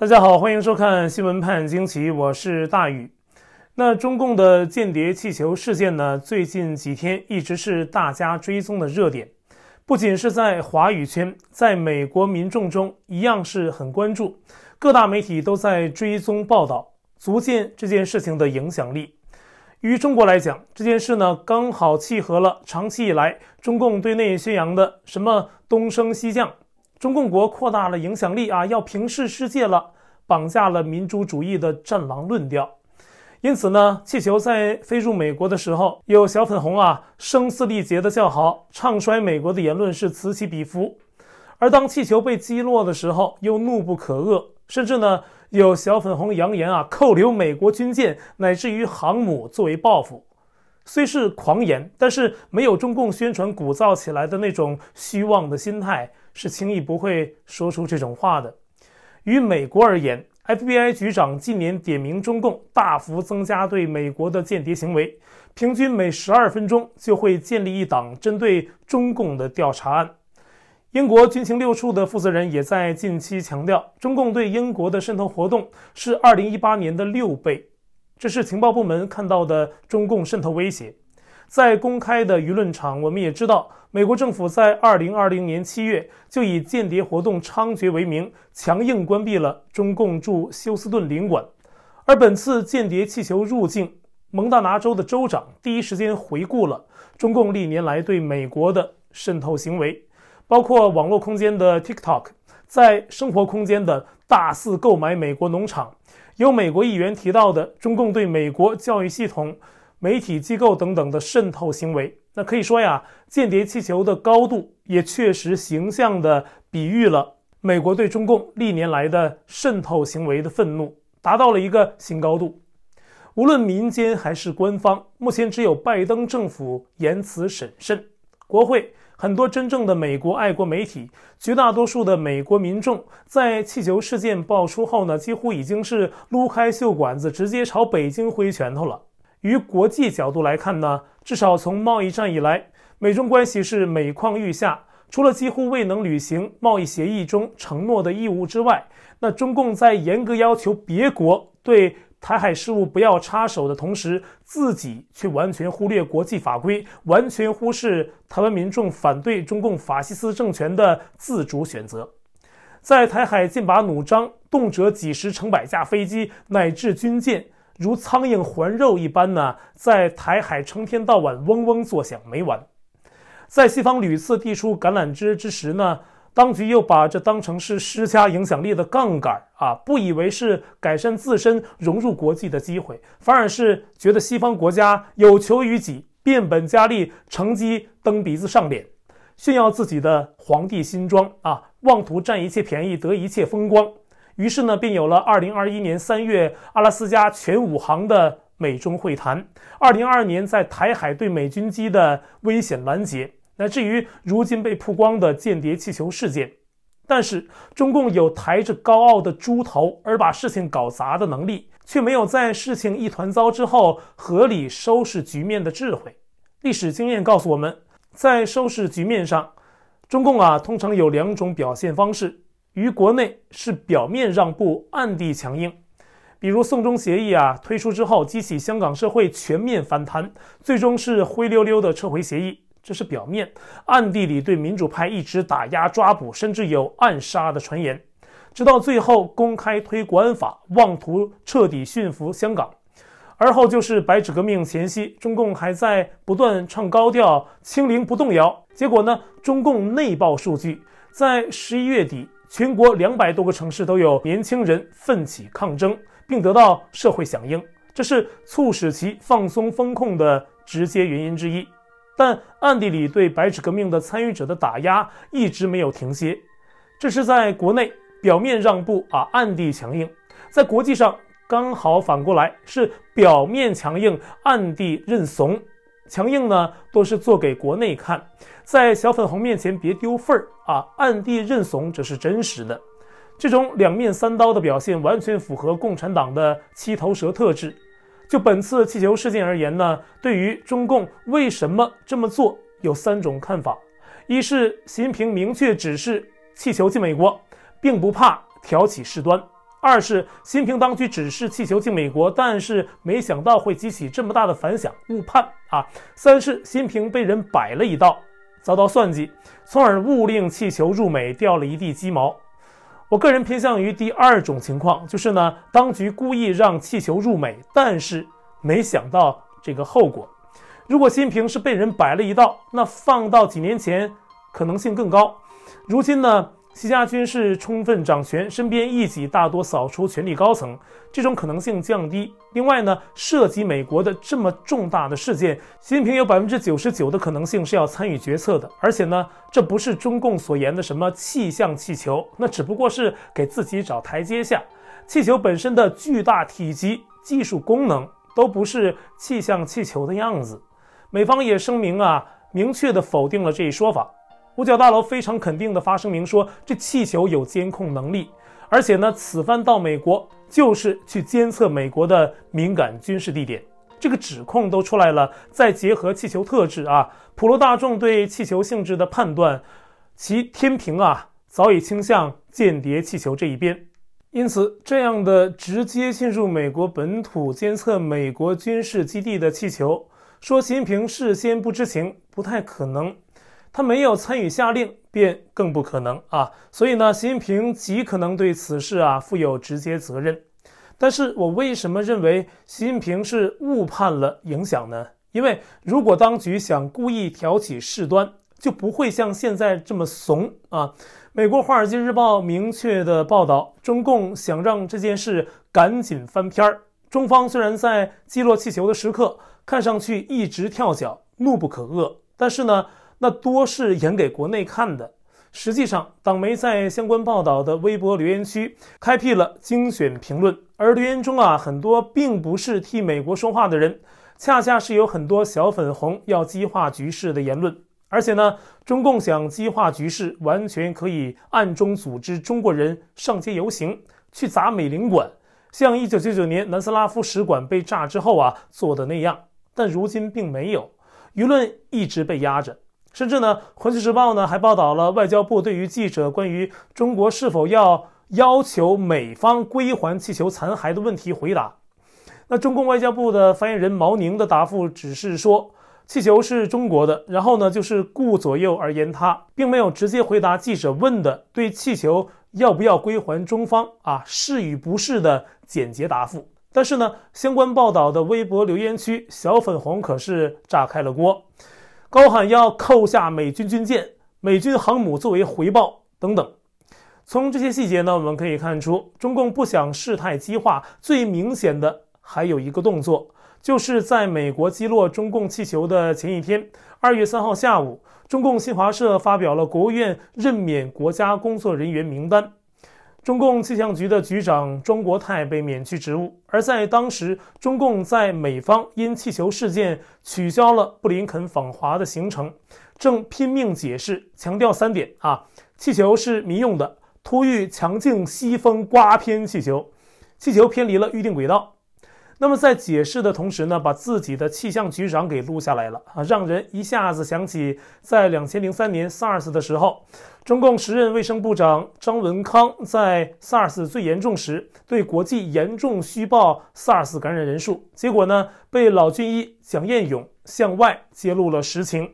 大家好，欢迎收看《新闻判惊奇》，我是大宇。那中共的间谍气球事件呢？最近几天一直是大家追踪的热点，不仅是在华语圈，在美国民众中一样是很关注，各大媒体都在追踪报道，足见这件事情的影响力。于中国来讲，这件事呢，刚好契合了长期以来中共对内宣扬的什么“东升西降”，中共国扩大了影响力啊，要平视世界了。绑架了民主主义的战狼论调，因此呢，气球在飞入美国的时候，有小粉红啊声嘶力竭的叫好，唱衰美国的言论是此起彼伏；而当气球被击落的时候，又怒不可遏，甚至呢，有小粉红扬言啊扣留美国军舰乃至于航母作为报复。虽是狂言，但是没有中共宣传鼓噪起来的那种虚妄的心态，是轻易不会说出这种话的。于美国而言，FBI 局长近年点名中共，大幅增加对美国的间谍行为，平均每十二分钟就会建立一档针对中共的调查案。英国军情六处的负责人也在近期强调，中共对英国的渗透活动是二零一八年的六倍，这是情报部门看到的中共渗透威胁。在公开的舆论场，我们也知道，美国政府在二零二零年七月就以间谍活动猖獗为名，强硬关闭了中共驻休斯顿领馆。而本次间谍气球入境，蒙大拿州的州长第一时间回顾了中共历年来对美国的渗透行为，包括网络空间的 TikTok，在生活空间的大肆购买美国农场，有美国议员提到的中共对美国教育系统。媒体机构等等的渗透行为，那可以说呀，间谍气球的高度也确实形象的比喻了美国对中共历年来的渗透行为的愤怒，达到了一个新高度。无论民间还是官方，目前只有拜登政府言辞审慎，国会很多真正的美国爱国媒体，绝大多数的美国民众在气球事件爆出后呢，几乎已经是撸开袖管子，直接朝北京挥拳头了。于国际角度来看呢，至少从贸易战以来，美中关系是每况愈下。除了几乎未能履行贸易协议中承诺的义务之外，那中共在严格要求别国对台海事务不要插手的同时，自己却完全忽略国际法规，完全忽视台湾民众反对中共法西斯政权的自主选择。在台海剑拔弩张，动辄几十成百架飞机乃至军舰。如苍蝇环肉一般呢，在台海成天到晚嗡嗡作响没完，在西方屡次递出橄榄枝之时呢，当局又把这当成是施加影响力的杠杆啊，不以为是改善自身融入国际的机会，反而是觉得西方国家有求于己，变本加厉乘机蹬鼻子上脸，炫耀自己的皇帝新装啊，妄图占一切便宜得一切风光。于是呢，便有了二零二一年三月阿拉斯加全武行的美中会谈，二零二二年在台海对美军机的危险拦截，乃至于如今被曝光的间谍气球事件。但是，中共有抬着高傲的猪头而把事情搞砸的能力，却没有在事情一团糟之后合理收拾局面的智慧。历史经验告诉我们，在收拾局面上，中共啊通常有两种表现方式。于国内是表面让步，暗地强硬。比如《宋中协议》啊，推出之后激起香港社会全面反弹，最终是灰溜溜的撤回协议。这是表面，暗地里对民主派一直打压、抓捕，甚至有暗杀的传言。直到最后公开推国安法，妄图彻底驯服香港。而后就是白纸革命前夕，中共还在不断唱高调，清零不动摇。结果呢？中共内爆数据在十一月底。全国两百多个城市都有年轻人奋起抗争，并得到社会响应，这是促使其放松风控的直接原因之一。但暗地里对“白纸革命”的参与者的打压一直没有停歇。这是在国内表面让步啊，暗地强硬；在国际上刚好反过来是表面强硬，暗地认怂。强硬呢，都是做给国内看，在小粉红面前别丢份儿啊！暗地认怂，这是真实的。这种两面三刀的表现，完全符合共产党的七头蛇特质。就本次气球事件而言呢，对于中共为什么这么做，有三种看法：一是习近平明确指示气球进美国，并不怕挑起事端。二是新平当局指示气球进美国，但是没想到会激起这么大的反响，误判啊。三是新平被人摆了一道，遭到算计，从而误令气球入美，掉了一地鸡毛。我个人偏向于第二种情况，就是呢，当局故意让气球入美，但是没想到这个后果。如果新平是被人摆了一道，那放到几年前可能性更高，如今呢？习家军是充分掌权，身边异己大多扫除权力高层，这种可能性降低。另外呢，涉及美国的这么重大的事件，习近平有百分之九十九的可能性是要参与决策的。而且呢，这不是中共所言的什么气象气球，那只不过是给自己找台阶下。气球本身的巨大体积、技术功能都不是气象气球的样子。美方也声明啊，明确的否定了这一说法。五角大楼非常肯定地发声明说，这气球有监控能力，而且呢，此番到美国就是去监测美国的敏感军事地点。这个指控都出来了，再结合气球特质啊，普罗大众对气球性质的判断，其天平啊早已倾向间谍气球这一边。因此，这样的直接进入美国本土监测美国军事基地的气球，说习近平事先不知情，不太可能。他没有参与下令，便更不可能啊。所以呢，习近平极可能对此事啊负有直接责任。但是我为什么认为习近平是误判了影响呢？因为如果当局想故意挑起事端，就不会像现在这么怂啊。美国《华尔街日报》明确的报道，中共想让这件事赶紧翻篇儿。中方虽然在击落气球的时刻看上去一直跳脚，怒不可遏，但是呢。那多是演给国内看的。实际上，党媒在相关报道的微博留言区开辟了精选评论，而留言中啊，很多并不是替美国说话的人，恰恰是有很多小粉红要激化局势的言论。而且呢，中共想激化局势，完全可以暗中组织中国人上街游行，去砸美领馆，像一九九九年南斯拉夫使馆被炸之后啊做的那样。但如今并没有，舆论一直被压着。甚至呢，《环球时报》呢还报道了外交部对于记者关于中国是否要要求美方归还气球残骸的问题回答。那中共外交部的发言人毛宁的答复只是说气球是中国的，然后呢就是顾左右而言他，并没有直接回答记者问的对气球要不要归还中方啊是与不是的简洁答复。但是呢，相关报道的微博留言区小粉红可是炸开了锅。高喊要扣下美军军舰、美军航母作为回报等等。从这些细节呢，我们可以看出中共不想事态激化。最明显的还有一个动作，就是在美国击落中共气球的前一天，二月三号下午，中共新华社发表了国务院任免国家工作人员名单。中共气象局的局长庄国泰被免去职务，而在当时，中共在美方因气球事件取消了布林肯访华的行程，正拼命解释，强调三点：啊，气球是民用的，突遇强劲西风刮偏气球，气球偏离了预定轨道。那么在解释的同时呢，把自己的气象局长给录下来了啊，让人一下子想起在两千零三年 SARS 的时候，中共时任卫生部长张文康在 SARS 最严重时对国际严重虚报 SARS 感染人数，结果呢被老军医蒋彦勇向外揭露了实情，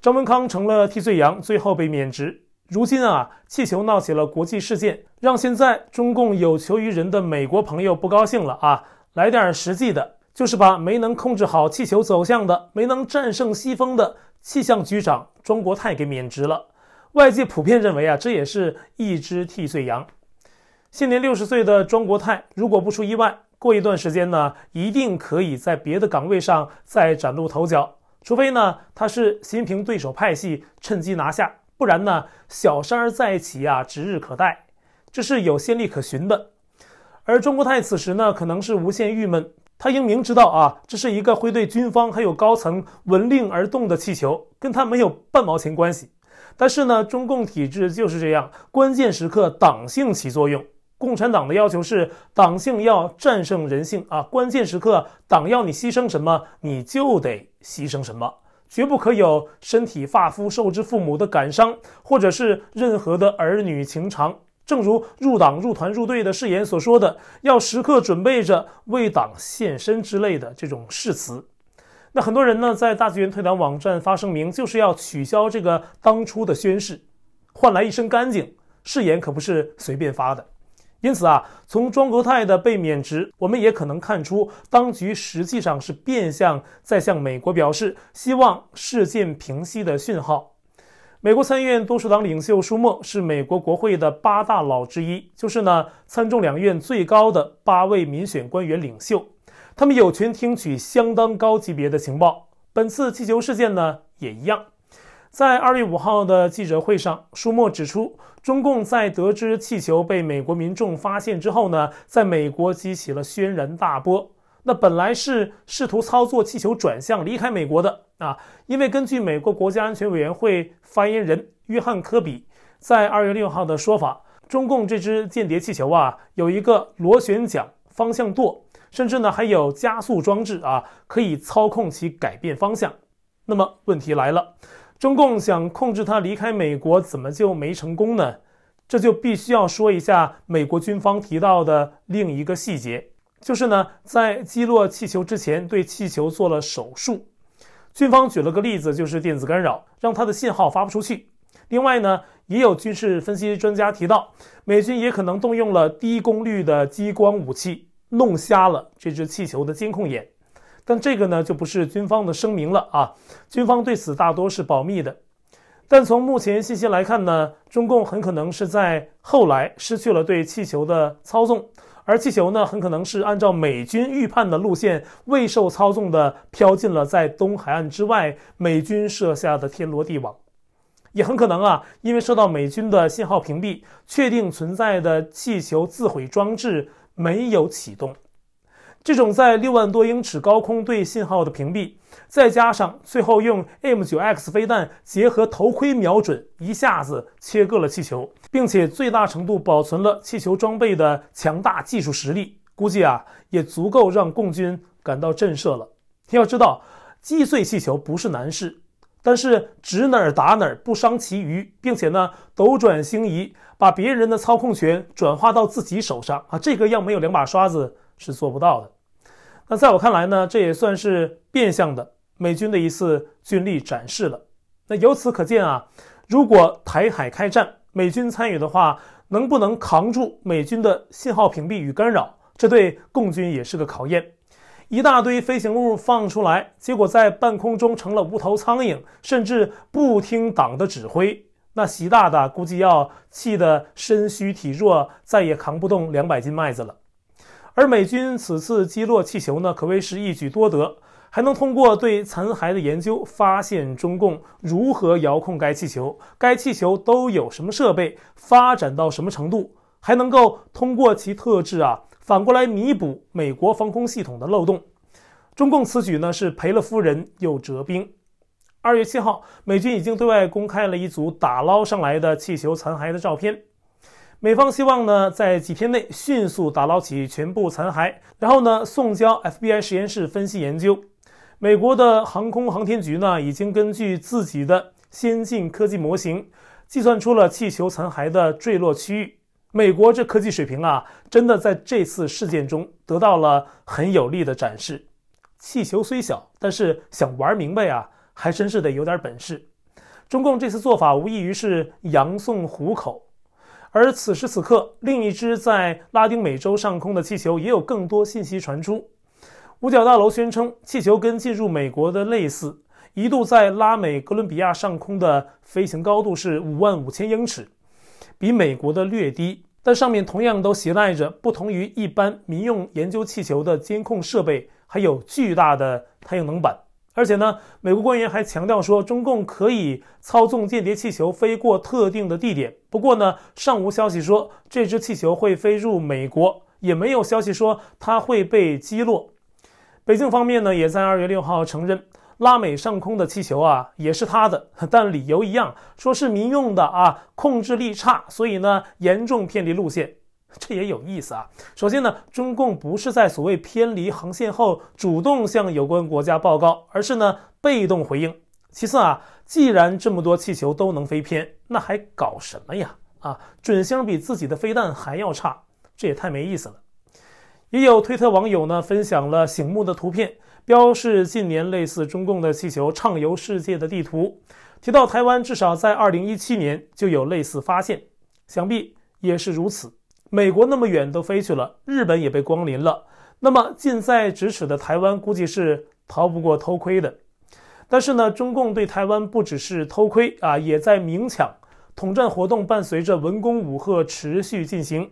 张文康成了替罪羊，最后被免职。如今啊，气球闹起了国际事件，让现在中共有求于人的美国朋友不高兴了啊。来点实际的，就是把没能控制好气球走向的、没能战胜西风的气象局长庄国泰给免职了。外界普遍认为啊，这也是一只替罪羊。现年六十岁的庄国泰，如果不出意外，过一段时间呢，一定可以在别的岗位上再崭露头角。除非呢，他是新平对手派系趁机拿下，不然呢，小山儿再起啊，指日可待。这是有先例可循的。而钟国泰此时呢，可能是无限郁闷。他应明知道啊，这是一个会对军方还有高层闻令而动的气球，跟他没有半毛钱关系。但是呢，中共体制就是这样，关键时刻党性起作用。共产党的要求是，党性要战胜人性啊。关键时刻，党要你牺牲什么，你就得牺牲什么，绝不可有身体发肤受之父母的感伤，或者是任何的儿女情长。正如入党、入团、入队的誓言所说的，要时刻准备着为党献身之类的这种誓词。那很多人呢，在大纪元退党网站发声明，就是要取消这个当初的宣誓，换来一身干净。誓言可不是随便发的。因此啊，从庄国泰的被免职，我们也可能看出，当局实际上是变相在向美国表示希望事件平息的讯号。美国参议院多数党领袖舒默是美国国会的八大佬之一，就是呢参众两院最高的八位民选官员领袖，他们有权听取相当高级别的情报。本次气球事件呢也一样，在二月五号的记者会上，舒默指出，中共在得知气球被美国民众发现之后呢，在美国激起了轩然大波。那本来是试图操作气球转向离开美国的。啊，因为根据美国国家安全委员会发言人约翰·科比在二月六号的说法，中共这只间谍气球啊，有一个螺旋桨方向舵，甚至呢还有加速装置啊，可以操控其改变方向。那么问题来了，中共想控制它离开美国，怎么就没成功呢？这就必须要说一下美国军方提到的另一个细节，就是呢在击落气球之前，对气球做了手术。军方举了个例子，就是电子干扰让它的信号发不出去。另外呢，也有军事分析专家提到，美军也可能动用了低功率的激光武器，弄瞎了这只气球的监控眼。但这个呢，就不是军方的声明了啊，军方对此大多是保密的。但从目前信息来看呢，中共很可能是在后来失去了对气球的操纵。而气球呢，很可能是按照美军预判的路线，未受操纵的飘进了在东海岸之外美军设下的天罗地网，也很可能啊，因为受到美军的信号屏蔽，确定存在的气球自毁装置没有启动。这种在六万多英尺高空对信号的屏蔽，再加上最后用 M 九 X 飞弹结合头盔瞄准，一下子切割了气球，并且最大程度保存了气球装备的强大技术实力。估计啊，也足够让共军感到震慑了。要知道，击碎气球不是难事，但是指哪儿打哪儿不伤其余，并且呢，斗转星移，把别人的操控权转化到自己手上啊，这个要没有两把刷子。是做不到的。那在我看来呢，这也算是变相的美军的一次军力展示了。那由此可见啊，如果台海开战，美军参与的话，能不能扛住美军的信号屏蔽与干扰，这对共军也是个考验。一大堆飞行物放出来，结果在半空中成了无头苍蝇，甚至不听党的指挥。那习大大估计要气得身虚体弱，再也扛不动两百斤麦子了。而美军此次击落气球呢，可谓是一举多得，还能通过对残骸的研究，发现中共如何遥控该气球，该气球都有什么设备，发展到什么程度，还能够通过其特质啊，反过来弥补美国防空系统的漏洞。中共此举呢，是赔了夫人又折兵。二月七号，美军已经对外公开了一组打捞上来的气球残骸的照片。美方希望呢，在几天内迅速打捞起全部残骸，然后呢送交 FBI 实验室分析研究。美国的航空航天局呢，已经根据自己的先进科技模型，计算出了气球残骸的坠落区域。美国这科技水平啊，真的在这次事件中得到了很有力的展示。气球虽小，但是想玩明白啊，还真是得有点本事。中共这次做法无异于是羊送虎口。而此时此刻，另一只在拉丁美洲上空的气球也有更多信息传出。五角大楼宣称，气球跟进入美国的类似，一度在拉美哥伦比亚上空的飞行高度是五万五千英尺，比美国的略低，但上面同样都携带着不同于一般民用研究气球的监控设备，还有巨大的太阳能板。而且呢，美国官员还强调说，中共可以操纵间谍气球飞过特定的地点。不过呢，尚无消息说这只气球会飞入美国，也没有消息说它会被击落。北京方面呢，也在二月六号承认，拉美上空的气球啊，也是他的，但理由一样，说是民用的啊，控制力差，所以呢，严重偏离路线。这也有意思啊！首先呢，中共不是在所谓偏离航线后主动向有关国家报告，而是呢被动回应。其次啊，既然这么多气球都能飞偏，那还搞什么呀？啊，准星比自己的飞弹还要差，这也太没意思了。也有推特网友呢分享了醒目的图片，标示近年类似中共的气球畅游世界的地图，提到台湾至少在二零一七年就有类似发现，想必也是如此。美国那么远都飞去了，日本也被光临了，那么近在咫尺的台湾估计是逃不过偷窥的。但是呢，中共对台湾不只是偷窥啊，也在明抢。统战活动伴随着文攻武赫持续进行。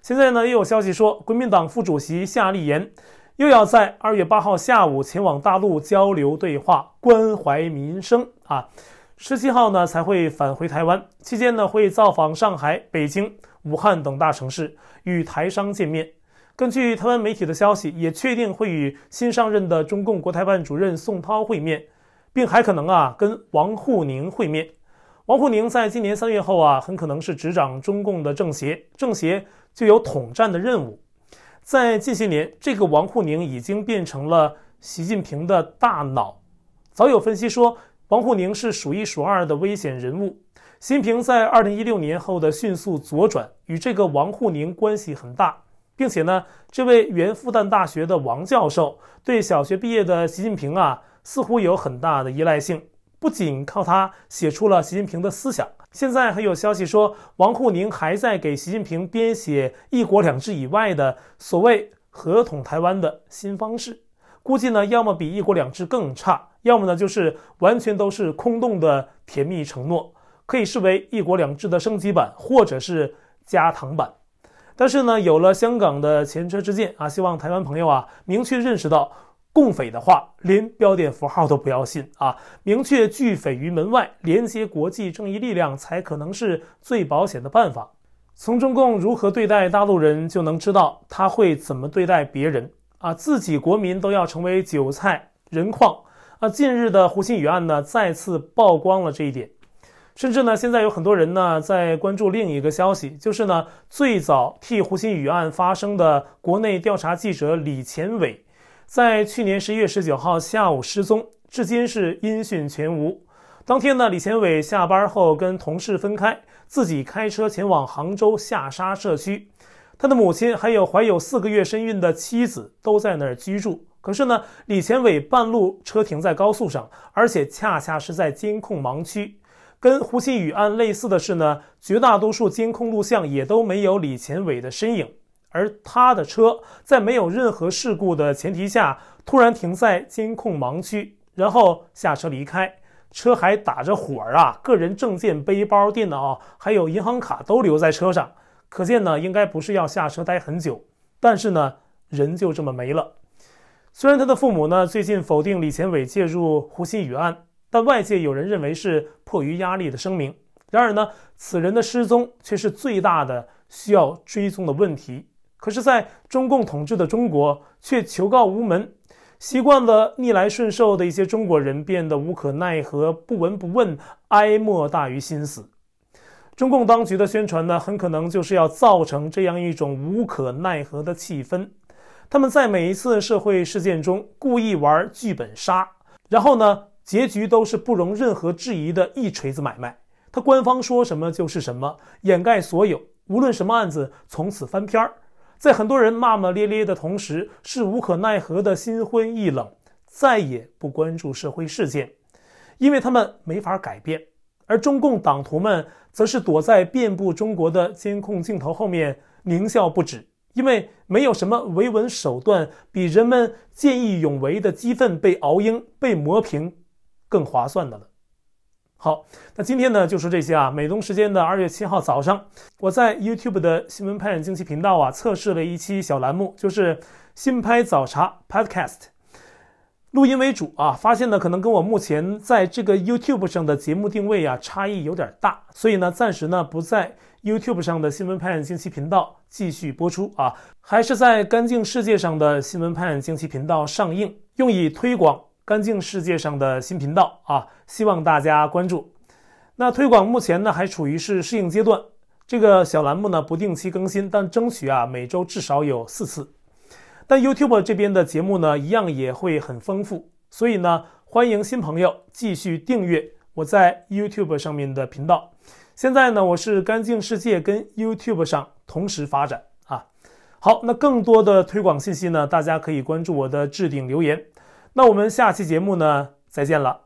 现在呢，又有消息说，国民党副主席夏立言又要在二月八号下午前往大陆交流对话，关怀民生啊。十七号呢才会返回台湾，期间呢会造访上海、北京。武汉等大城市与台商见面。根据台湾媒体的消息，也确定会与新上任的中共国台办主任宋涛会面，并还可能啊跟王沪宁会面。王沪宁在今年三月后啊，很可能是执掌中共的政协。政协就有统战的任务。在近些年，这个王沪宁已经变成了习近平的大脑。早有分析说，王沪宁是数一数二的危险人物。习近平在二零一六年后的迅速左转与这个王沪宁关系很大，并且呢，这位原复旦大学的王教授对小学毕业的习近平啊，似乎有很大的依赖性。不仅靠他写出了习近平的思想，现在还有消息说，王沪宁还在给习近平编写“一国两制”以外的所谓“合统台湾”的新方式。估计呢，要么比“一国两制”更差，要么呢，就是完全都是空洞的甜蜜承诺。可以视为一国两制的升级版，或者是加糖版。但是呢，有了香港的前车之鉴啊，希望台湾朋友啊，明确认识到共匪的话，连标点符号都不要信啊！明确拒匪于门外，连接国际正义力量，才可能是最保险的办法。从中共如何对待大陆人，就能知道他会怎么对待别人啊！自己国民都要成为韭菜人矿啊！近日的胡鑫宇案呢，再次曝光了这一点。甚至呢，现在有很多人呢在关注另一个消息，就是呢，最早替胡鑫宇案发声的国内调查记者李前伟，在去年十一月十九号下午失踪，至今是音讯全无。当天呢，李前伟下班后跟同事分开，自己开车前往杭州下沙社区，他的母亲还有怀有四个月身孕的妻子都在那儿居住。可是呢，李前伟半路车停在高速上，而且恰恰是在监控盲区。跟胡鑫宇案类似的是呢，绝大多数监控录像也都没有李前伟的身影，而他的车在没有任何事故的前提下，突然停在监控盲区，然后下车离开，车还打着火啊，个人证件、背包、电脑还有银行卡都留在车上，可见呢，应该不是要下车待很久，但是呢，人就这么没了。虽然他的父母呢，最近否定李前伟介入胡鑫宇案。但外界有人认为是迫于压力的声明。然而呢，此人的失踪却是最大的需要追踪的问题。可是，在中共统治的中国，却求告无门。习惯了逆来顺受的一些中国人，变得无可奈何，不闻不问。哀莫大于心死。中共当局的宣传呢，很可能就是要造成这样一种无可奈何的气氛。他们在每一次社会事件中故意玩剧本杀，然后呢？结局都是不容任何质疑的一锤子买卖。他官方说什么就是什么，掩盖所有，无论什么案子从此翻篇儿。在很多人骂骂咧咧的同时，是无可奈何的心灰意冷，再也不关注社会事件，因为他们没法改变。而中共党徒们则是躲在遍布中国的监控镜头后面狞笑不止，因为没有什么维稳手段比人们见义勇为的激愤被熬鹰被磨平。更划算的了。好，那今天呢就说这些啊。美东时间的二月七号早上，我在 YouTube 的新闻拍案经奇频道啊测试了一期小栏目，就是新拍早茶 Podcast，录音为主啊。发现呢可能跟我目前在这个 YouTube 上的节目定位啊差异有点大，所以呢暂时呢不在 YouTube 上的新闻拍案经奇频道继续播出啊，还是在干净世界上的新闻拍案经济频道上映，用以推广。干净世界上的新频道啊，希望大家关注。那推广目前呢还处于是适应阶段，这个小栏目呢不定期更新，但争取啊每周至少有四次。但 YouTube 这边的节目呢一样也会很丰富，所以呢欢迎新朋友继续订阅我在 YouTube 上面的频道。现在呢我是干净世界跟 YouTube 上同时发展啊。好，那更多的推广信息呢，大家可以关注我的置顶留言。那我们下期节目呢，再见了。